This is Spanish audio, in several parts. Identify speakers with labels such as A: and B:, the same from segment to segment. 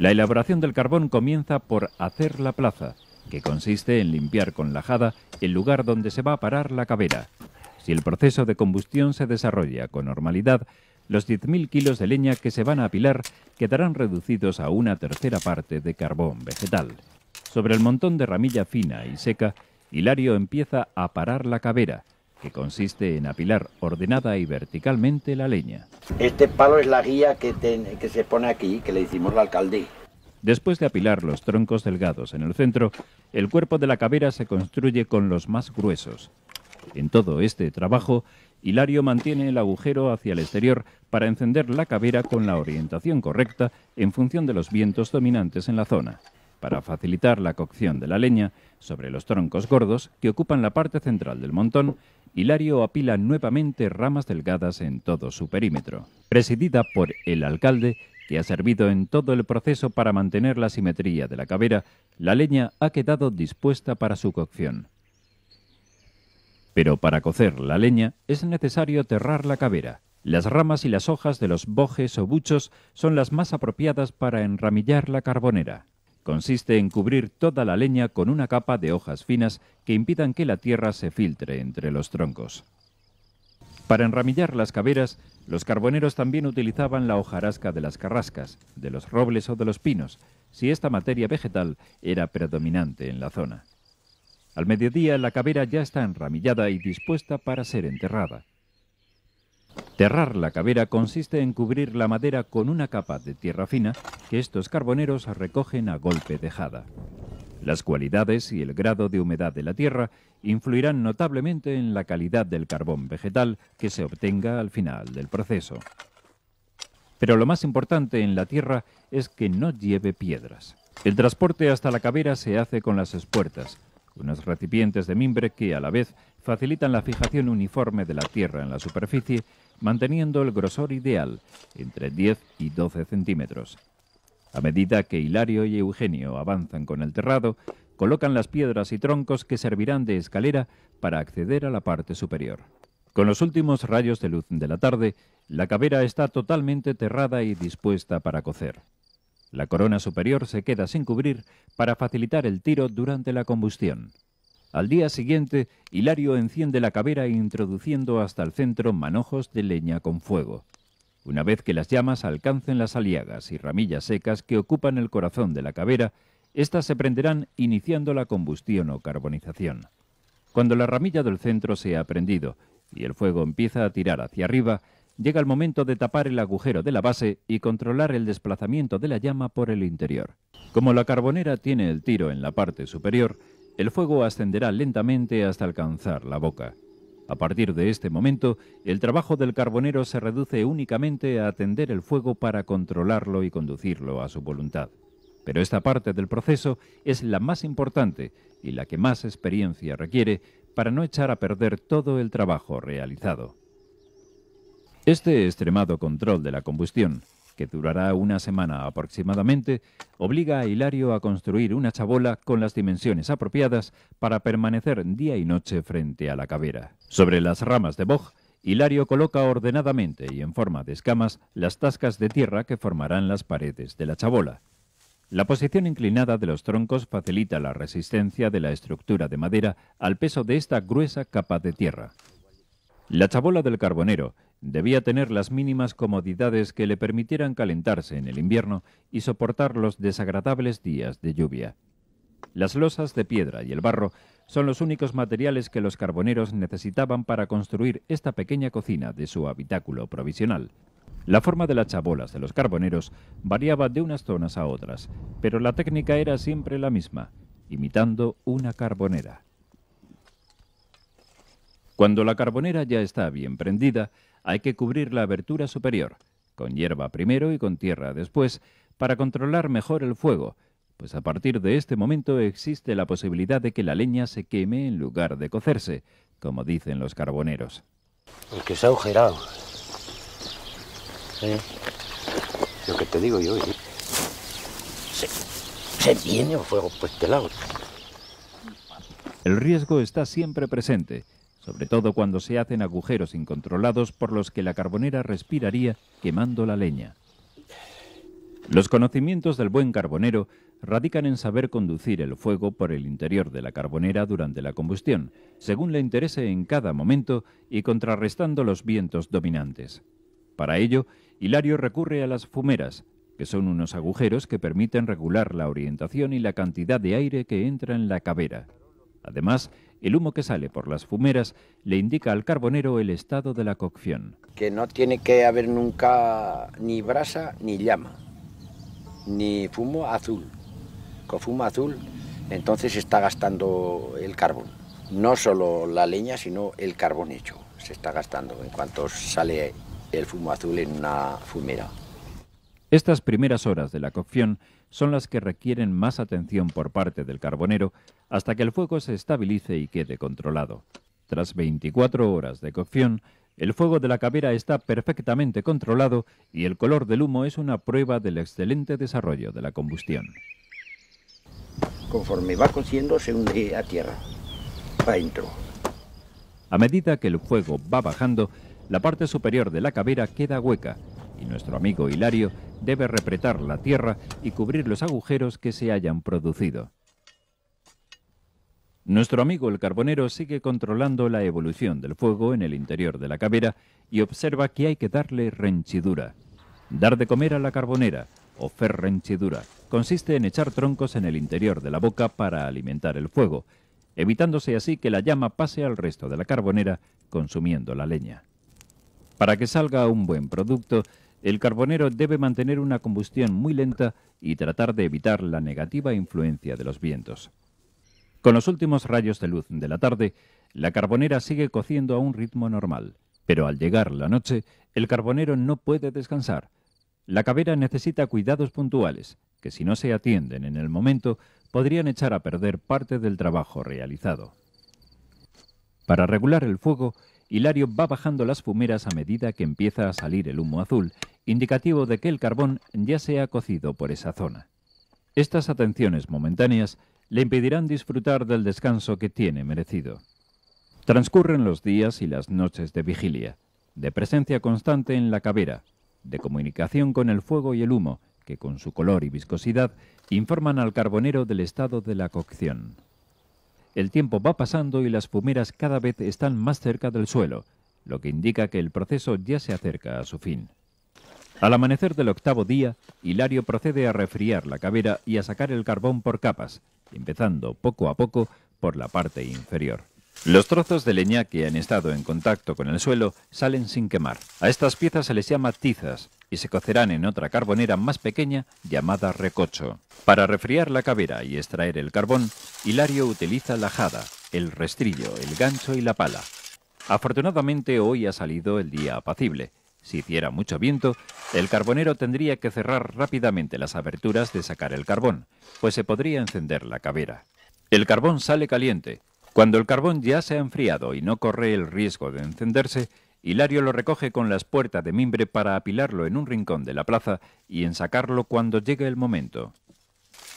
A: La elaboración del carbón comienza por hacer la plaza, que consiste en limpiar con la lajada el lugar donde se va a parar la cabera. Si el proceso de combustión se desarrolla con normalidad, los 10.000 kilos de leña que se van a apilar quedarán reducidos a una tercera parte de carbón vegetal. Sobre el montón de ramilla fina y seca, Hilario empieza a parar la cabera, que consiste en apilar ordenada y verticalmente la leña. Este palo es la guía que, se pone aquí, que le hicimos la alcaldía. Después de apilar los troncos delgados en el centro, el cuerpo de la cabera se construye con los más gruesos. En todo este trabajo, Hilario mantiene el agujero hacia el exterior para encender la cabera con la orientación correcta en función de los vientos dominantes en la zona, para facilitar la cocción de la leña sobre los troncos gordos que ocupan la parte central del montón Hilario apila nuevamente ramas delgadas en todo su perímetro, presidida por el alcalde, que ha servido en todo el proceso para mantener la simetría de la cabera, la leña ha quedado dispuesta para su cocción. Pero para cocer la leña es necesario terrar la cabera. Las ramas y las hojas de los bojes o buchos son las más apropiadas para enramillar la carbonera. Consiste en cubrir toda la leña con una capa de hojas finas que impidan que la tierra se filtre entre los troncos. Para enramillar las caveras, los carboneros también utilizaban la hojarasca de las carrascas, de los robles o de los pinos, si esta materia vegetal era predominante en la zona. Al mediodía la cabera ya está enramillada y dispuesta para ser enterrada. Terrar la cabera consiste en cubrir la madera con una capa de tierra fina que estos carboneros recogen a golpe dejada Las cualidades y el grado de humedad de la tierra influirán notablemente en la calidad del carbón vegetal que se obtenga al final del proceso. Pero lo más importante en la tierra es que no lleve piedras. El transporte hasta la cabera se hace con las espuertas, unos recipientes de mimbre que a la vez facilitan la fijación uniforme de la tierra en la superficie, manteniendo el grosor ideal, entre 10 y 12 centímetros. A medida que Hilario y Eugenio avanzan con el terrado, colocan las piedras y troncos que servirán de escalera para acceder a la parte superior. Con los últimos rayos de luz de la tarde, la cabera está totalmente terrada y dispuesta para cocer. La corona superior se queda sin cubrir para facilitar el tiro durante la combustión. Al día siguiente, Hilario enciende la cabera introduciendo hasta el centro manojos de leña con fuego. Una vez que las llamas alcancen las aliagas y ramillas secas que ocupan el corazón de la cabera, éstas se prenderán iniciando la combustión o carbonización. Cuando la ramilla del centro se ha prendido y el fuego empieza a tirar hacia arriba, llega el momento de tapar el agujero de la base y controlar el desplazamiento de la llama por el interior. Como la carbonera tiene el tiro en la parte superior, el fuego ascenderá lentamente hasta alcanzar la boca. A partir de este momento, el trabajo del carbonero se reduce únicamente a atender el fuego para controlarlo y conducirlo a su voluntad. Pero esta parte del proceso es la más importante y la que más experiencia requiere para no echar a perder todo el trabajo realizado. Este extremado control de la combustión que durará una semana aproximadamente, obliga a Hilario a construir una chabola con las dimensiones apropiadas para permanecer día y noche frente a la cabera. Sobre las ramas de boj, Hilario coloca ordenadamente y en forma de escamas las tascas de tierra que formarán las paredes de la chabola. La posición inclinada de los troncos facilita la resistencia de la estructura de madera al peso de esta gruesa capa de tierra. La chabola del carbonero debía tener las mínimas comodidades que le permitieran calentarse en el invierno y soportar los desagradables días de lluvia. Las losas de piedra y el barro son los únicos materiales que los carboneros necesitaban para construir esta pequeña cocina de su habitáculo provisional. La forma de las chabolas de los carboneros variaba de unas zonas a otras, pero la técnica era siempre la misma, imitando una carbonera. Cuando la carbonera ya está bien prendida, hay que cubrir la abertura superior, con hierba primero y con tierra después, para controlar mejor el fuego, pues a partir de este momento existe la posibilidad de que la leña se queme en lugar de cocerse, como dicen los carboneros. El que se ha agujerado. Lo que te digo yo, ¿eh? se viene el fuego por este lado. El riesgo está siempre presente, sobre todo cuando se hacen agujeros incontrolados por los que la carbonera respiraría quemando la leña. Los conocimientos del buen carbonero radican en saber conducir el fuego por el interior de la carbonera durante la combustión, según le interese en cada momento y contrarrestando los vientos dominantes. Para ello, Hilario recurre a las fumeras, que son unos agujeros que permiten regular la orientación y la cantidad de aire que entra en la cabera. Además, el humo que sale por las fumeras le indica al carbonero el estado de la cocción. Que no tiene que haber nunca ni brasa ni llama, ni fumo azul. Con fumo azul entonces se está gastando el carbón. No solo la leña, sino el carbón hecho se está gastando en cuanto sale el fumo azul en una fumera. Estas primeras horas de la cocción son las que requieren más atención por parte del carbonero hasta que el fuego se estabilice y quede controlado. Tras 24 horas de cocción, el fuego de la cabera está perfectamente controlado y el color del humo es una prueba del excelente desarrollo de la combustión. Conforme va cociendo, se hunde a tierra, para adentro. A medida que el fuego va bajando, la parte superior de la cabera queda hueca y nuestro amigo Hilario debe repretar la tierra y cubrir los agujeros que se hayan producido. Nuestro amigo el carbonero sigue controlando la evolución del fuego en el interior de la cabera y observa que hay que darle renchidura. Dar de comer a la carbonera, o ferrenchidura, consiste en echar troncos en el interior de la boca para alimentar el fuego, evitándose así que la llama pase al resto de la carbonera consumiendo la leña. Para que salga un buen producto, el carbonero debe mantener una combustión muy lenta y tratar de evitar la negativa influencia de los vientos. Con los últimos rayos de luz de la tarde, la carbonera sigue cociendo a un ritmo normal, pero al llegar la noche, el carbonero no puede descansar. La cabera necesita cuidados puntuales, que si no se atienden en el momento, podrían echar a perder parte del trabajo realizado. Para regular el fuego, Hilario va bajando las fumeras a medida que empieza a salir el humo azul, indicativo de que el carbón ya se ha cocido por esa zona. Estas atenciones momentáneas le impedirán disfrutar del descanso que tiene merecido. Transcurren los días y las noches de vigilia, de presencia constante en la cavera, de comunicación con el fuego y el humo, que con su color y viscosidad informan al carbonero del estado de la cocción. El tiempo va pasando y las fumeras cada vez están más cerca del suelo, lo que indica que el proceso ya se acerca a su fin. Al amanecer del octavo día, Hilario procede a refriar la cavera y a sacar el carbón por capas, empezando poco a poco por la parte inferior. Los trozos de leña que han estado en contacto con el suelo salen sin quemar. A estas piezas se les llama tizas y se cocerán en otra carbonera más pequeña llamada recocho. Para refriar la cabera y extraer el carbón, Hilario utiliza la jada, el restrillo, el gancho y la pala. Afortunadamente hoy ha salido el día apacible. Si hiciera mucho viento, el carbonero tendría que cerrar rápidamente las aberturas de sacar el carbón, pues se podría encender la cabera. El carbón sale caliente. Cuando el carbón ya se ha enfriado y no corre el riesgo de encenderse, Hilario lo recoge con las puertas de mimbre para apilarlo en un rincón de la plaza y ensacarlo cuando llegue el momento.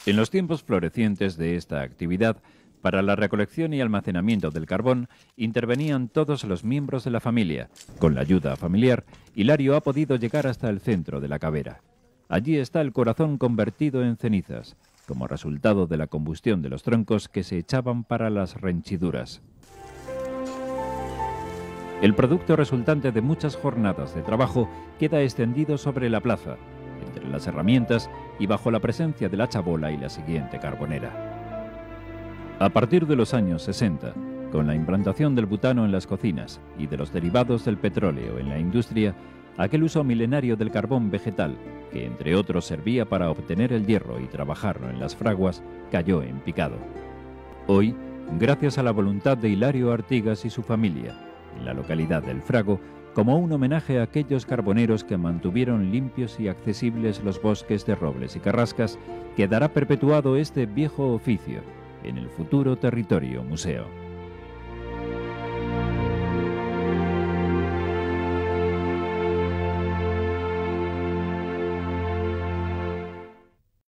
A: En los tiempos florecientes de esta actividad, para la recolección y almacenamiento del carbón intervenían todos los miembros de la familia. Con la ayuda familiar, Hilario ha podido llegar hasta el centro de la cavera. Allí está el corazón convertido en cenizas, como resultado de la combustión de los troncos que se echaban para las renchiduras. El producto resultante de muchas jornadas de trabajo queda extendido sobre la plaza, entre las herramientas y bajo la presencia de la chabola y la siguiente carbonera. A partir de los años 60, con la implantación del butano en las cocinas y de los derivados del petróleo en la industria, aquel uso milenario del carbón vegetal, que entre otros servía para obtener el hierro y trabajarlo en las fraguas, cayó en picado. Hoy, gracias a la voluntad de Hilario Artigas y su familia, en la localidad del Frago, como un homenaje a aquellos carboneros que mantuvieron limpios y accesibles los bosques de robles y carrascas, quedará perpetuado este viejo oficio en el futuro territorio museo.